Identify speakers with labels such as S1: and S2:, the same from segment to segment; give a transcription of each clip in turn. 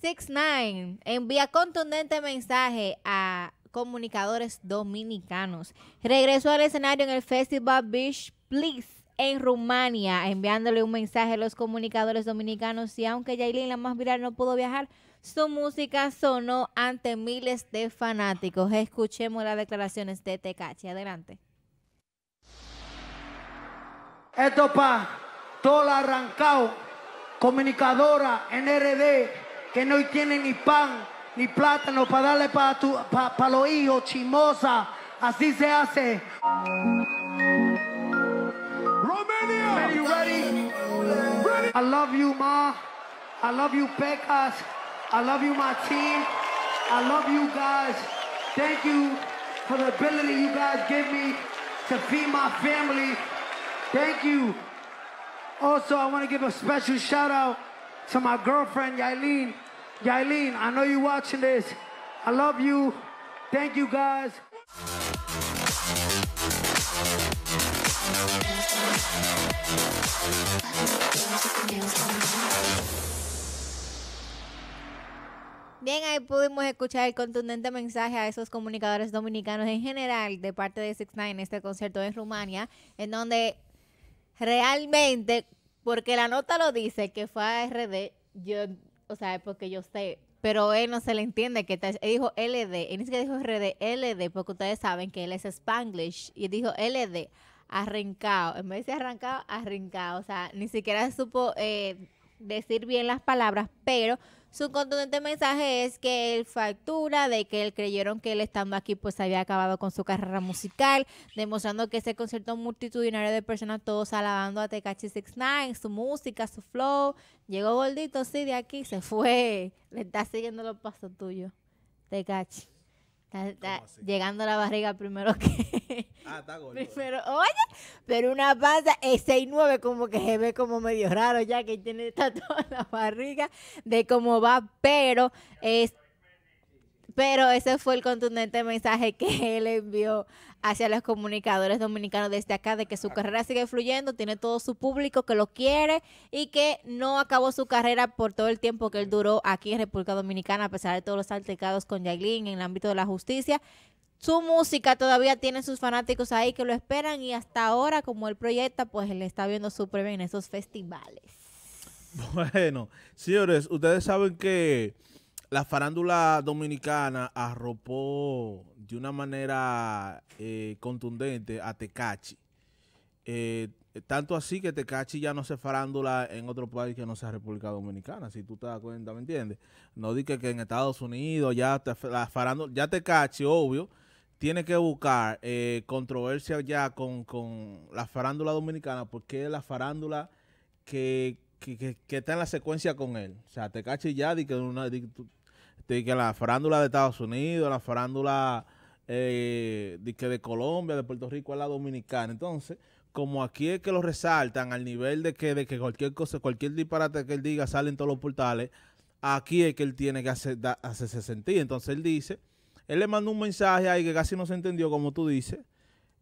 S1: 69 envía contundente mensaje a comunicadores dominicanos. Regresó al escenario en el Festival Beach Please en Rumania, enviándole un mensaje a los comunicadores dominicanos. Y aunque Jailin, la más viral, no pudo viajar, su música sonó ante miles de fanáticos. Escuchemos las declaraciones de Tecachi. Adelante. Esto
S2: pa todo arrancado, comunicadora NRD que no tiene ni pan ni plátano para darle para, tu, para, los hijos, chimosa. Así se hace.
S1: Romania! Are you ready? ready? I love you, Ma. I love you, Pecas.
S2: I love you, my team. I love you guys. Thank you
S1: for the ability you guys give me to feed my family. Thank you. Also, I want to give a special shout out to my girlfriend, Yailin. Yailin, I know you're watching this. I love you. Thank you, guys. Bien, ahí pudimos escuchar el contundente mensaje a esos comunicadores dominicanos en general de parte de Six Nine en este concierto en Rumania, en donde realmente porque la nota lo dice que fue a RD, yo, o sea, porque yo sé, pero él no se le entiende que él dijo LD, él ni siquiera dijo RD, LD, porque ustedes saben que él es Spanglish, y dijo LD, arrancado, en vez de arrancado, arrancado, o sea, ni siquiera supo eh, decir bien las palabras, pero su contundente mensaje es que él factura, de que él creyeron que él estando aquí pues había acabado con su carrera musical, demostrando que ese concierto multitudinario de personas todos alabando a Tecachi 69, su música, su flow. Llegó gordito, sí, de aquí se fue. Le está siguiendo los pasos tuyos, Tekachi. Está, llegando a la barriga primero que. Ah, está Primero, eh. oye, pero una banda es 6-9 como que se ve como medio raro ya que tiene toda la barriga de cómo va, pero es este, pero ese fue el contundente mensaje que él envió hacia los comunicadores dominicanos desde acá, de que su ah. carrera sigue fluyendo, tiene todo su público que lo quiere y que no acabó su carrera por todo el tiempo que él mm. duró aquí en República Dominicana, a pesar de todos los altercados con Yaglin en el ámbito de la justicia. Su música todavía tiene sus fanáticos ahí que lo esperan y hasta ahora, como él proyecta, pues él está viendo su premio en esos festivales.
S3: Bueno, señores, ustedes saben que la farándula dominicana arropó de una manera eh, contundente a Tecachi. Eh, tanto así que Tecachi ya no se farándula en otro país que no sea República Dominicana, si tú te das cuenta, ¿me entiendes? No dije que, en Estados Unidos ya te, la farándula, ya Tecachi, obvio, tiene que buscar eh, controversia ya con, con, la farándula dominicana porque es la farándula que, que, está en la secuencia con él. O sea, Tecachi ya di que una, este, que la farándula de Estados Unidos, la farándula eh, de, Colombia, de Puerto Rico a la dominicana. Entonces, como aquí es que lo resaltan al nivel de que, de que cualquier cosa, cualquier disparate que él diga sale en todos los portales, aquí es que él tiene que hacerse sentir. Entonces él dice, él le mandó un mensaje ahí que casi no se entendió, como tú dices.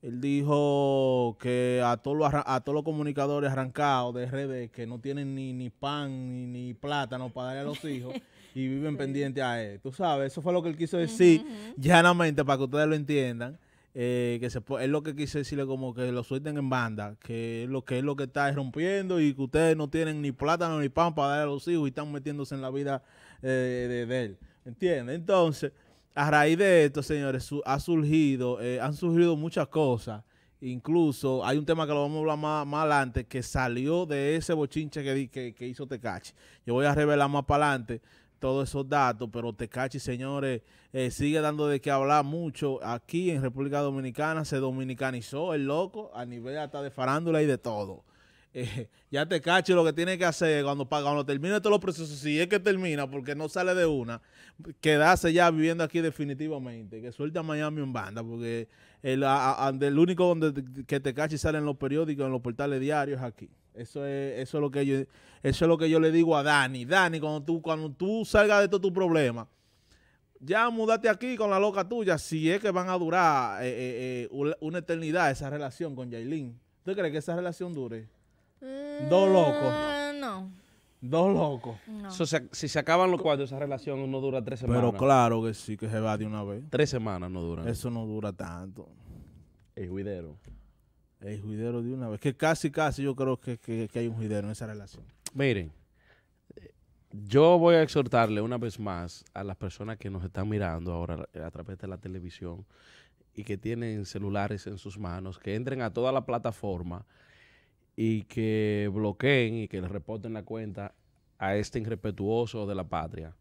S3: Él dijo que a todos los, a todos los comunicadores arrancados de redes que no tienen ni, pan ni, ni plátano para darle a los hijos. y viven pendiente pendientes a él. Tú sabes, eso fue lo que él quiso decir, llanamente, para que ustedes lo entiendan. Eh, que se, es lo que quiso decirle como que lo suelten en banda, que lo que es lo que está rompiendo y que ustedes no tienen ni plátano ni pan para dar a los hijos y están metiéndose en la vida eh, de, él. entiende. Entonces, a raíz de esto, señores, ha surgido, eh, han surgido muchas cosas. Incluso hay un tema que lo vamos a hablar más, más adelante que salió de ese bochinche que, que, que hizo Tecachi. Yo voy a revelar más para adelante todos esos datos, pero Tecachi, señores, eh, sigue dando de qué hablar mucho. Aquí en República Dominicana se dominicanizó el loco a nivel hasta de farándula y de todo. ya eh, ya Tecachi lo que tiene que hacer cuando, paga cuando termine todos los procesos, si es que termina, porque no sale de una, quedarse ya viviendo aquí definitivamente, que suelta Miami en banda, porque el, único donde que Tecachi sale en los periódicos, en los portales diarios, es aquí. Eso es, lo que yo, eso es lo que yo le digo a Dani. Dani, cuando tú, cuando tú salgas de todo tu problema, ya múdate aquí con la loca tuya. Si es que van a durar eh, eh, eh, una eternidad esa relación con Jailin. ¿Tú crees que esa relación dure?
S2: Dos mm, locos. No. Dos locos. si se acaban los cuatro, esa relación no dura tres semanas. Pero
S3: claro que sí, que se va de una vez. Tres semanas no dura. Eso no dura tanto. El juidero. El juidero de una vez. Que casi, casi yo creo que, hay un juidero en esa relación.
S2: Miren, yo voy a exhortarle una vez más a las personas que nos están mirando ahora a través de la televisión y que tienen celulares en sus manos, que entren a toda la plataforma y que bloqueen y que les reporten la cuenta a este irrespetuoso de la patria,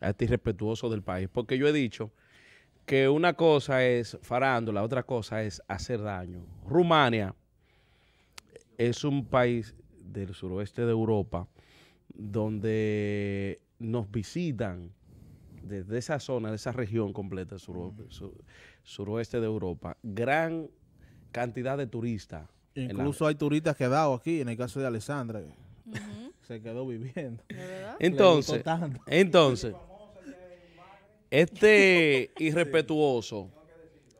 S2: a este irrespetuoso del país. Porque yo he dicho que una cosa es farándula, otra cosa es hacer daño. Rumania es un país del suroeste de Europa donde nos visitan desde esa zona, de esa región completa, del suroeste de Europa, gran cantidad de turistas. Incluso
S3: hay turistas que dado aquí, en el caso de Alessandra, se quedó viviendo. Entonces, entonces,
S2: este irrespetuoso,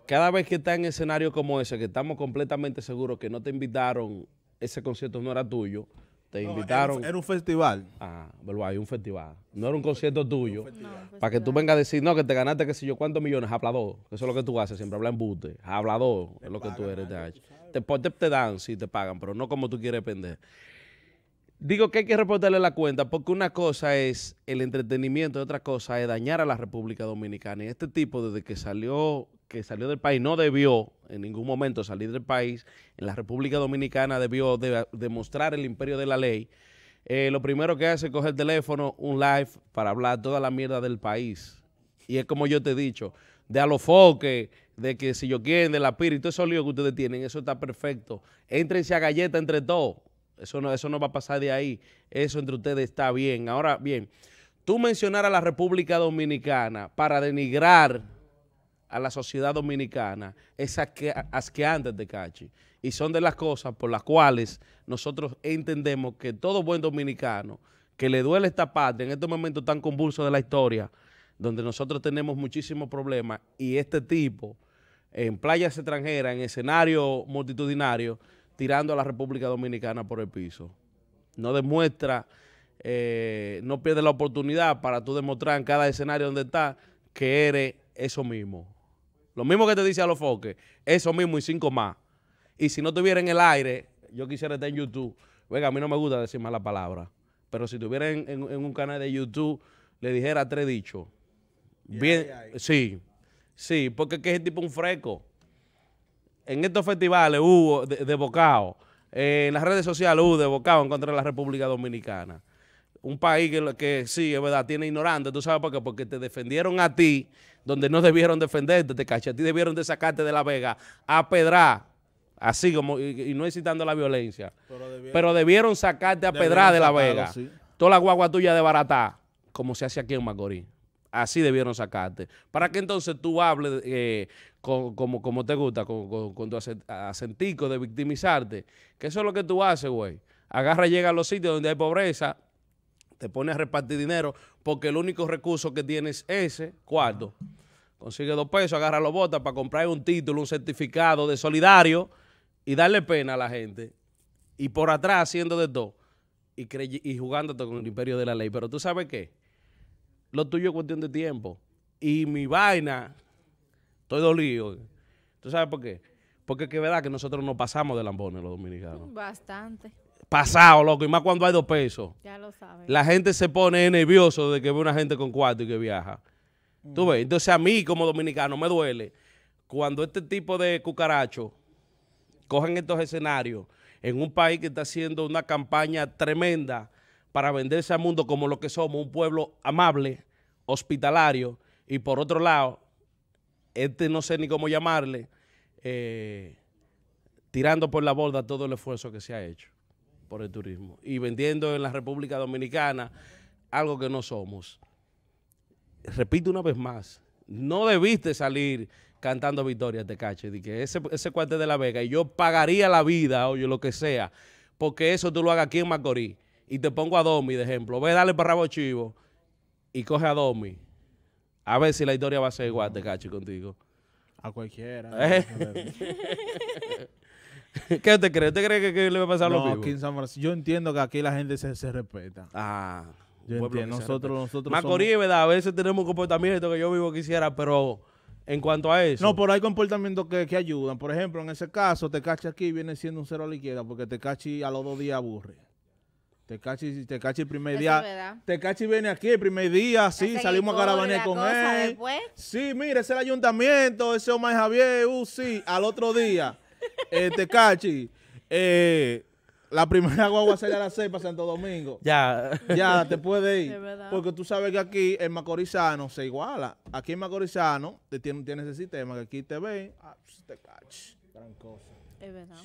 S2: cada vez que está en escenario como ese, que estamos completamente seguros que no te invitaron, ese concierto no era tuyo, te invitaron. Era, un, festival. Ah, hay un festival. No era un concierto tuyo. para que tú vengas a decir, no, que te ganaste qué sé yo cuántos millones, hablador. Eso es lo que tú haces, siempre habla en bute. Hablador es lo que tú eres, Te, pues, te, te dan, sí, te pagan, pero no como tú quieres vender. Digo que hay que reportarle la cuenta porque una cosa es el entretenimiento y otra cosa es dañar a la República Dominicana. Y este tipo, desde que salió, que salió del país, no debió en ningún momento salir del país. En la República Dominicana debió demostrar el imperio de la ley. Eh, lo primero que hace es coger el teléfono, un live, para hablar toda la mierda del país. Y es como yo te he dicho, de a foques, de que si yo quieren, de la pira y todo eso lío que ustedes tienen, eso está perfecto. Éntrense a galleta entre todos eso no, eso no va a pasar de ahí. Eso entre ustedes está bien. Ahora bien, tú mencionar a la República Dominicana para denigrar a la sociedad dominicana es que asqueante de cachi. Y son de las cosas por las cuales nosotros entendemos que todo buen dominicano que le duele esta parte en este momento tan convulso de la historia, donde nosotros tenemos muchísimos problemas y este tipo en playas extranjeras, en escenario multitudinario, tirando a la República Dominicana por el piso. No demuestra, eh, no pierde la oportunidad para tú demostrar en cada escenario donde estás que eres eso mismo. Lo mismo que te dice a los foques, eso mismo y cinco más. Y si no tuvieran en el aire, yo quisiera estar en YouTube. Venga, a mí no me gusta decir malas palabra. pero si tuvieran en, un canal de YouTube, le dijera tres dichos. Bien, sí, sí, porque es que es tipo un fresco en estos festivales hubo de, bocado. Eh, en las redes sociales hubo de bocao en contra de la República Dominicana. Un país que, sí, es verdad, tiene ignorante, ¿tú sabes por qué? Porque te defendieron a ti donde no debieron defenderte, te caché, a ti debieron de sacarte de la vega a Pedra, así como, y, no incitando la violencia, pero debieron, sacarte a Pedra de la vega. Toda la guagua tuya de barata, como se hace aquí en Macorís así debieron sacarte. Para que entonces tú hables eh, como, te gusta, con, tu acentico de victimizarte. Que eso es lo que tú haces, güey. Agarra y llega a los sitios donde hay pobreza, te pones a repartir dinero, porque el único recurso que tienes es ese, cuarto. Consigue dos pesos, agarra los botas para comprar un título, un certificado de solidario y darle pena a la gente. Y por atrás haciendo de todo y, y jugándote con el imperio de la ley. Pero tú sabes qué? lo tuyo es cuestión de tiempo. Y mi vaina, estoy dolido. ¿Tú sabes por qué? Porque es que verdad que nosotros nos pasamos de lambones los dominicanos.
S1: Bastante.
S2: Pasado, loco, y más cuando hay dos pesos.
S1: Ya lo sabes.
S2: La gente se pone nervioso de que ve una gente con cuatro y que viaja. ¿Tú ves? Entonces a mí como dominicano me duele cuando este tipo de cucarachos cogen estos escenarios en un país que está haciendo una campaña tremenda para venderse al mundo como lo que somos, un pueblo amable, hospitalario, y por otro lado, este no sé ni cómo llamarle, eh, tirando por la borda todo el esfuerzo que se ha hecho por el turismo y vendiendo en la República Dominicana algo que no somos. Repito una vez más, no debiste salir cantando victorias de cache, de que ese, ese cuartel de la Vega, y yo pagaría la vida, oye, lo que sea, porque eso tú lo hagas aquí en Macorís y te pongo a Domi de ejemplo, ve, dale para rabo chivo y coge a Domi. A ver si la historia va a ser igual, te cacho contigo.
S3: A cualquiera. ¿Eh?
S2: ¿Qué te crees? ¿Te cree que, le va a pasar no, a Yo entiendo que aquí la gente se, respeta. Ah. Yo entiendo. Nosotros, nosotros ¿verdad? A veces tenemos comportamientos que yo vivo quisiera, pero en cuanto a eso. No, pero hay comportamientos
S3: que, que ayudan. Por ejemplo, en ese caso, te Tecachi aquí viene siendo un cero a la izquierda porque te y a los dos días aburre. Tecachi, Tecachi el primer día, día. Tecachi viene aquí el primer día, sí, salimos a caravanear con él. Sí, mire, es el ayuntamiento, ese Omar Javier, uh, sí, al otro día. te eh, Tecachi, eh, la primera guagua sale a la cepa, Santo Domingo.
S2: Ya. Ya,
S3: te puede ir. Porque tú sabes que aquí en macorizano se iguala. Aquí en macorizano tiene, tiene ese sistema que aquí te ven, ah, Tecachi, gran cosa. Es verdad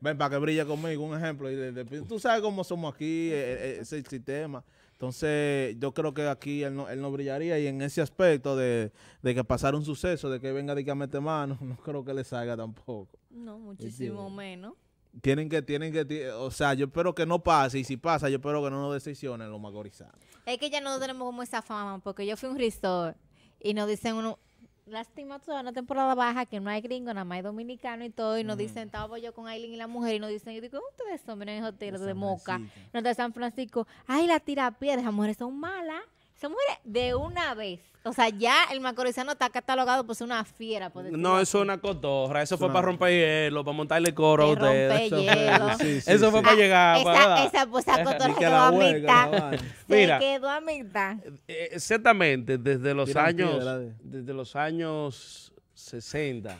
S3: ven para que brille conmigo, un ejemplo. Y tú sabes cómo somos aquí, eh, eh, ese es el sistema. Entonces, yo creo que aquí él no, él no brillaría y en ese aspecto de, que pasara un suceso, de que venga de que a meter mano, no creo que le salga tampoco. No,
S1: muchísimo menos.
S3: Tienen que, tienen que, o sea, yo espero que no pase y si pasa, yo espero que no nos decisionen los magorizados.
S1: Es que ya no tenemos como esa fama, porque yo fui un ristor y nos dicen uno, lástima toda una temporada baja que no hay gringo, nada más hay dominicano y todo, y nos dicen, estaba yo con Aileen y la mujer, y nos dicen, yo digo, ustedes son, miren, el hotel de Moca, no de San Francisco, ay, la tira de esas mujeres son malas, se muere de una vez. O sea, ya el macorizano está catalogado por una fiera.
S2: no, eso es una cotorra. Eso fue para romper hielo, para montarle coro a ustedes. eso fue para llegar. Esa, para esa, pues, esa cotorra quedó a mitad.
S1: se eh, quedó eh, a mitad.
S2: Exactamente, desde los años, desde los años 60,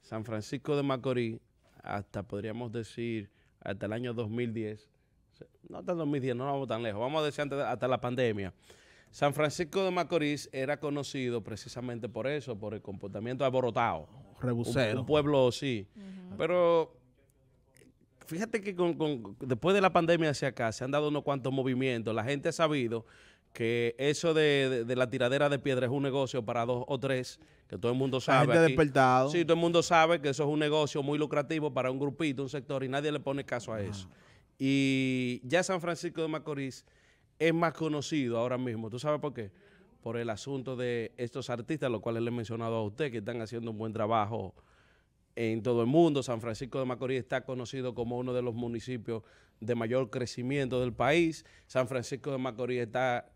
S2: San Francisco de Macorís, hasta podríamos decir, hasta el año 2010, no hasta el 2010, no vamos tan lejos, vamos a decir hasta la pandemia. San Francisco de Macorís era conocido precisamente por eso, por el comportamiento aborotado. Rebusero. Un, pueblo, sí. Pero fíjate que después de la pandemia hacia acá se han dado unos cuantos movimientos. La gente ha sabido que eso de, la tiradera de piedra es un negocio para dos o tres, que todo el mundo sabe. La gente despertado. Sí, todo el mundo sabe que eso es un negocio muy lucrativo para un grupito, un sector, y nadie le pone caso a eso. Y ya San Francisco de Macorís es más conocido ahora mismo. ¿Tú sabes por qué? Por el asunto de estos artistas, los cuales le he mencionado a usted, que están haciendo un buen trabajo en todo el mundo. San Francisco de Macorís está conocido como uno de los municipios de mayor crecimiento del país. San Francisco de Macorís está,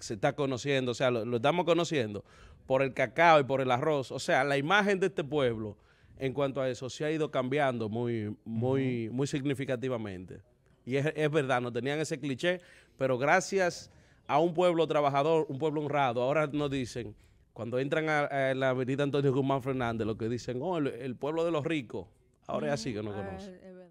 S2: se está conociendo, o sea, lo, estamos conociendo por el cacao y por el arroz. O sea, la imagen de este pueblo en cuanto a eso se ha ido cambiando muy, muy, muy significativamente. Y es, es, verdad, no tenían ese cliché, pero gracias a un pueblo trabajador, un pueblo honrado, ahora nos dicen, cuando entran a, la avenida Antonio Guzmán Fernández, lo que dicen, oh, el, pueblo de los ricos, ahora es así que no mm, ah,
S1: conoce.